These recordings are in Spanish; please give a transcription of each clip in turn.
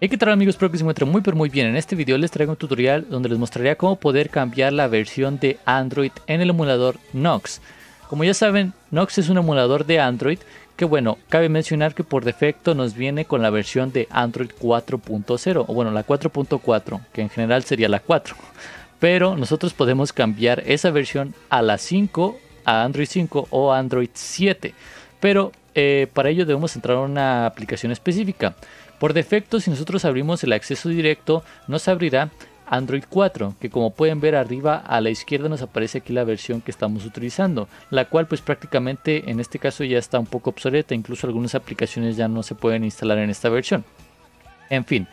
Hey, ¿qué tal amigos? Espero que se encuentren muy pero muy bien. En este video les traigo un tutorial donde les mostraría cómo poder cambiar la versión de Android en el emulador Nox. Como ya saben, Nox es un emulador de Android que bueno, cabe mencionar que por defecto nos viene con la versión de Android 4.0 o bueno, la 4.4, que en general sería la 4. Pero nosotros podemos cambiar esa versión a la 5, a Android 5 o Android 7. Pero eh, para ello debemos entrar a una aplicación específica. Por defecto, si nosotros abrimos el acceso directo, nos abrirá Android 4, que como pueden ver arriba a la izquierda nos aparece aquí la versión que estamos utilizando, la cual pues prácticamente en este caso ya está un poco obsoleta, incluso algunas aplicaciones ya no se pueden instalar en esta versión. En fin,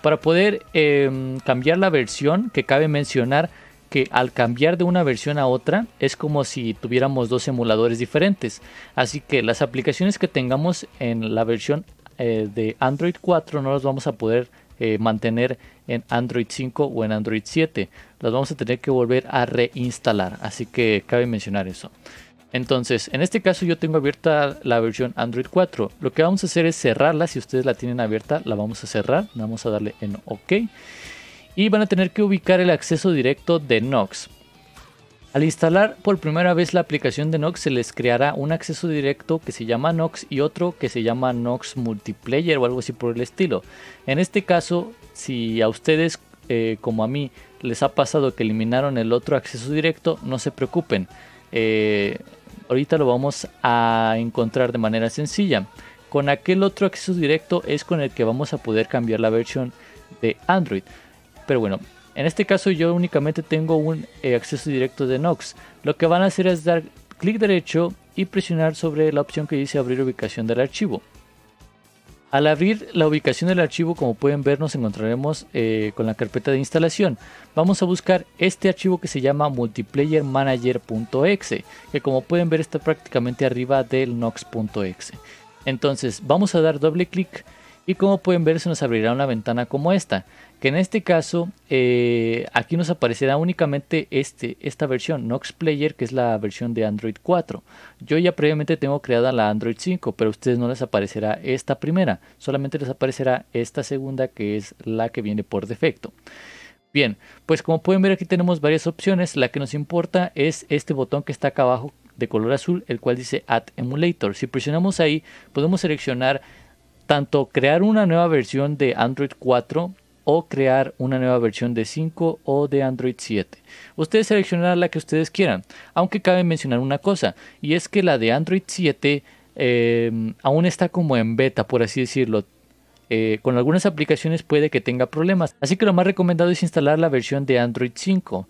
para poder em, cambiar la versión, que cabe mencionar que al cambiar de una versión a otra es como si tuviéramos dos emuladores diferentes, así que las aplicaciones que tengamos en la versión eh, de Android 4 no las vamos a poder eh, mantener en Android 5 o en Android 7. Las vamos a tener que volver a reinstalar, así que cabe mencionar eso. Entonces, en este caso yo tengo abierta la versión Android 4. Lo que vamos a hacer es cerrarla. Si ustedes la tienen abierta, la vamos a cerrar. Vamos a darle en OK. Y van a tener que ubicar el acceso directo de Nox. Al instalar por primera vez la aplicación de Nox se les creará un acceso directo que se llama Nox y otro que se llama Nox Multiplayer o algo así por el estilo. En este caso, si a ustedes eh, como a mí les ha pasado que eliminaron el otro acceso directo, no se preocupen. Eh, ahorita lo vamos a encontrar de manera sencilla. Con aquel otro acceso directo es con el que vamos a poder cambiar la versión de Android. Pero bueno, en este caso yo únicamente tengo un eh, acceso directo de Nox. Lo que van a hacer es dar clic derecho y presionar sobre la opción que dice abrir ubicación del archivo. Al abrir la ubicación del archivo, como pueden ver, nos encontraremos eh, con la carpeta de instalación. Vamos a buscar este archivo que se llama multiplayermanager.exe, que como pueden ver está prácticamente arriba del nox.exe. Entonces vamos a dar doble clic y como pueden ver se nos abrirá una ventana como esta que en este caso eh, aquí nos aparecerá únicamente este, esta versión, Nox Player, que es la versión de Android 4. Yo ya previamente tengo creada la Android 5, pero a ustedes no les aparecerá esta primera, solamente les aparecerá esta segunda que es la que viene por defecto. Bien, pues como pueden ver aquí tenemos varias opciones, la que nos importa es este botón que está acá abajo de color azul, el cual dice Add Emulator. Si presionamos ahí podemos seleccionar tanto crear una nueva versión de Android 4 o crear una nueva versión de 5 o de Android 7. Ustedes seleccionarán la que ustedes quieran, aunque cabe mencionar una cosa, y es que la de Android 7 em, aún está como en beta, por así decirlo. Eh, con algunas aplicaciones puede que tenga problemas, así que lo más recomendado es instalar la versión de Android 5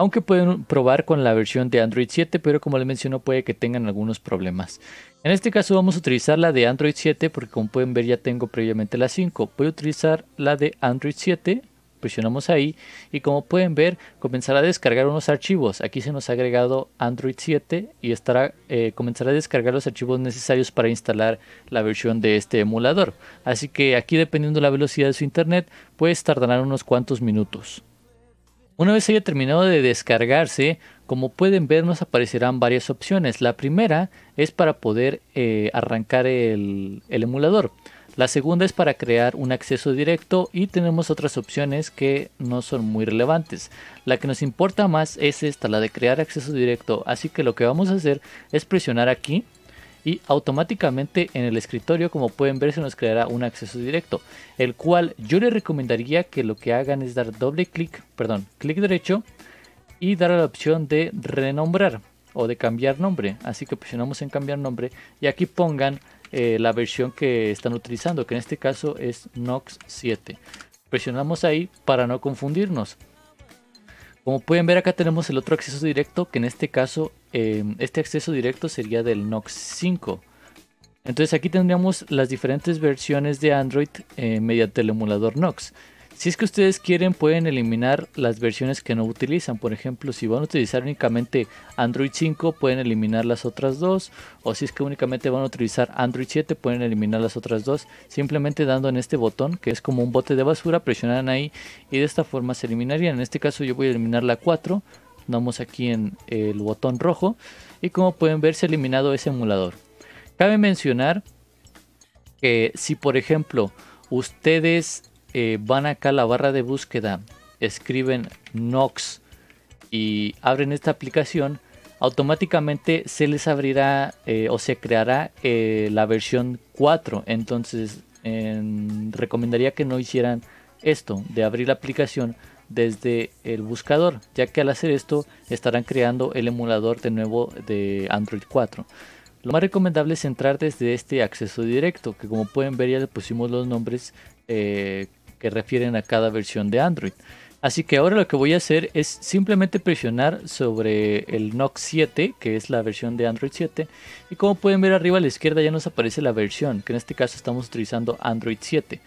aunque pueden probar con la versión de Android 7, pero como les menciono puede que tengan algunos problemas. En este caso vamos a utilizar la de Android 7 porque como pueden ver ya tengo previamente la 5. Voy a utilizar la de Android 7, presionamos ahí y como pueden ver comenzará a descargar unos archivos. Aquí se nos ha agregado Android 7 y estará, eh, comenzará a descargar los archivos necesarios para instalar la versión de este emulador. Así que aquí dependiendo de la velocidad de su internet puede tardar unos cuantos minutos. Una vez haya terminado de descargarse, como pueden ver nos aparecerán varias opciones. La primera es para poder eh, arrancar el, el emulador. La segunda es para crear un acceso directo y tenemos otras opciones que no son muy relevantes. La que nos importa más es esta, la de crear acceso directo. Así que lo que vamos a hacer es presionar aquí y automáticamente en el escritorio como pueden ver se nos creará un acceso directo el cual yo les recomendaría que lo que hagan es dar doble clic perdón clic derecho y dar a la opción de renombrar o de cambiar nombre así que presionamos en cambiar nombre y aquí pongan eh, la versión que están utilizando que en este caso es Nox 7 presionamos ahí para no confundirnos como pueden ver acá tenemos el otro acceso directo, que en este caso eh, este acceso directo sería del Nox 5. Entonces aquí tendríamos las diferentes versiones de Android eh, mediante el emulador Nox. Si es que ustedes quieren, pueden eliminar las versiones que no utilizan. Por ejemplo, si van a utilizar únicamente Android 5, pueden eliminar las otras dos. O si es que únicamente van a utilizar Android 7, pueden eliminar las otras dos. Simplemente dando en este botón, que es como un bote de basura, presionan ahí y de esta forma se eliminaría En este caso yo voy a eliminar la 4. Damos aquí en el botón rojo. Y como pueden ver, se ha eliminado ese emulador. Cabe mencionar que si por ejemplo ustedes eh, van acá a la barra de búsqueda, escriben Nox y abren esta aplicación, automáticamente se les abrirá eh, o se creará eh, la versión 4. Entonces recomendaría que no hicieran esto de abrir la aplicación desde el buscador, ya que al hacer esto estarán creando el emulador de nuevo de Android 4. Lo más recomendable es entrar desde este acceso directo, que como pueden ver ya le pusimos los nombres eh, que refieren a cada versión de Android. Así que ahora lo que voy a hacer es simplemente presionar sobre el Nox 7, que es la versión de Android 7. Y como pueden ver arriba a la izquierda ya nos aparece la versión, que en este caso estamos utilizando Android 7.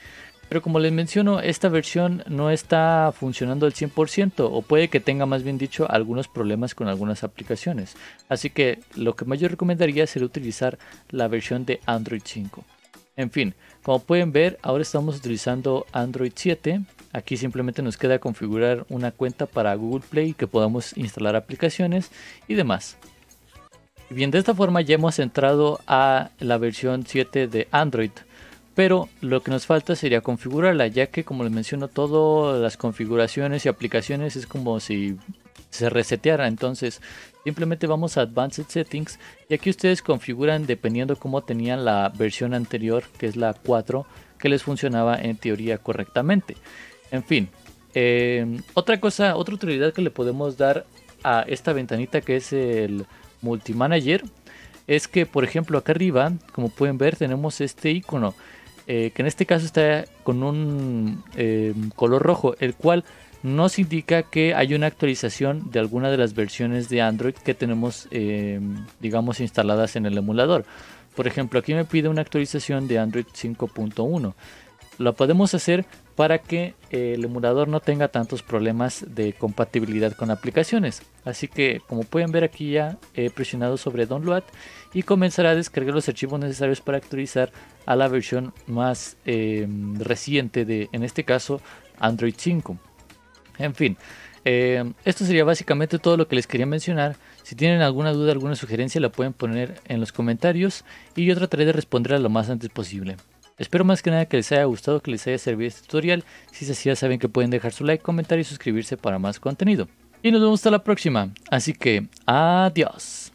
Pero como les menciono, esta versión no está funcionando al 100% o puede que tenga más bien dicho algunos problemas con algunas aplicaciones. Así que lo que más yo recomendaría es utilizar la versión de Android 5. En fin, como pueden ver, ahora estamos utilizando Android 7. Aquí simplemente nos queda configurar una cuenta para Google Play que podamos instalar aplicaciones y demás. Bien, de esta forma ya hemos entrado a la versión 7 de Android. Pero lo que nos falta sería configurarla, ya que como les menciono, todas las configuraciones y aplicaciones es como si se reseteara. Entonces, simplemente vamos a Advanced Settings y aquí ustedes configuran dependiendo cómo tenían la versión anterior, que es la 4, que les funcionaba en teoría correctamente. En fin, eh, otra cosa, otra utilidad que le podemos dar a esta ventanita que es el Manager es que, por ejemplo, acá arriba, como pueden ver, tenemos este icono eh, que en este caso está con un eh, color rojo, el cual nos indica que hay una actualización de alguna de las versiones de Android que tenemos, em, digamos, instaladas en el emulador. Por ejemplo, aquí me pide una actualización de Android 5.1. Lo podemos hacer para que eh, el emulador no tenga tantos problemas de compatibilidad con aplicaciones. Así que como pueden ver aquí ya he presionado sobre Download y comenzará a descargar los archivos necesarios para actualizar a la versión más em, reciente de, en este caso, Android 5. En fin, eh, esto sería básicamente todo lo que les quería mencionar. Si tienen alguna duda, alguna sugerencia, la pueden poner en los comentarios y yo trataré de responderla lo más antes posible. Espero más que nada que les haya gustado, que les haya servido este tutorial. Si es así, ya saben que pueden dejar su like, comentar y suscribirse para más contenido. Y nos vemos hasta la próxima. Así que, adiós.